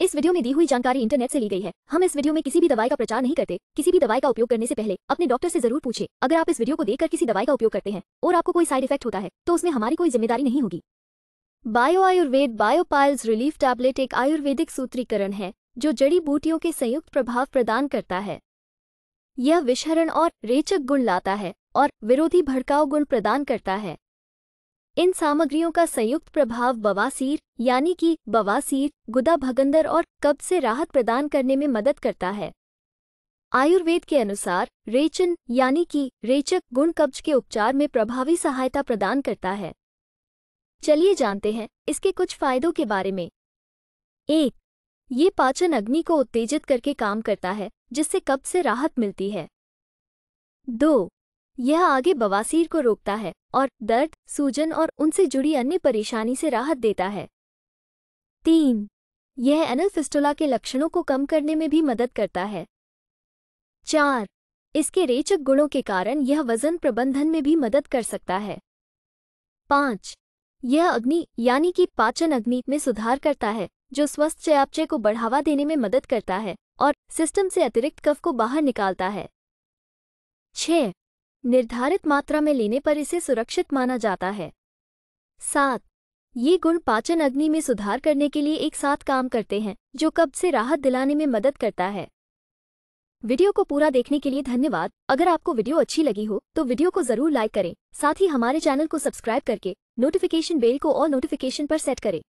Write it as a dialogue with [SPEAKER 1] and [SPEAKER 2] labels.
[SPEAKER 1] इस वीडियो में दी हुई जानकारी इंटरनेट से ली गई है हम इस वीडियो में किसी भी दवाई का प्रचार नहीं करते किसी भी दवाई का उपयोग करने से पहले अपने डॉक्टर से जरूर पूछे अगर आप इस वीडियो को देखकर किसी दवाई का उपयोग करते हैं और आपको कोई साइड इफेक्ट होता है तो उसमें हमारी कोई जिम्मेदारी नहीं होगी bio Ayurveda biopiles relief tablet एक आयुर्वेदिक सूत्रीकरण है जो जड़ी बूटियों के संयुक्त प्रभाव प्रदान करता है यह विषहरण और रेचक गुण लाता है और विरोधी भड़काव गुण प्रदान करता है इन सामग्रियों का संयुक्त प्रभाव बवासीर यानी कि बवासीर गुदा भगंदर और कब्ज से राहत प्रदान करने में मदद करता है आयुर्वेद के अनुसार रेचन यानी कि रेचक गुण कब्ज के उपचार में प्रभावी सहायता प्रदान करता है चलिए जानते हैं इसके कुछ फायदों के बारे में एक ये पाचन अग्नि को उत्तेजित करके काम करता है जिससे कब्ज से राहत मिलती है दो यह आगे बवासीर को रोकता है और दर्द सूजन और उनसे जुड़ी अन्य परेशानी से राहत देता है तीन यह एनल फिस्टुला के लक्षणों को कम करने में भी मदद करता है चार इसके रेचक गुणों के कारण यह वजन प्रबंधन में भी मदद कर सकता है पाँच यह अग्नि यानी कि पाचन अग्नि में सुधार करता है जो स्वस्थ चयापचय को बढ़ावा देने में मदद करता है और सिस्टम से अतिरिक्त कफ को बाहर निकालता है छह निर्धारित मात्रा में लेने पर इसे सुरक्षित माना जाता है सात ये गुण पाचन अग्नि में सुधार करने के लिए एक साथ काम करते हैं जो कब्ज से राहत दिलाने में मदद करता है वीडियो को पूरा देखने के लिए धन्यवाद अगर आपको वीडियो अच्छी लगी हो तो वीडियो को जरूर लाइक करें साथ ही हमारे चैनल को सब्सक्राइब करके नोटिफिकेशन बेल को और नोटिफिकेशन पर सेट करें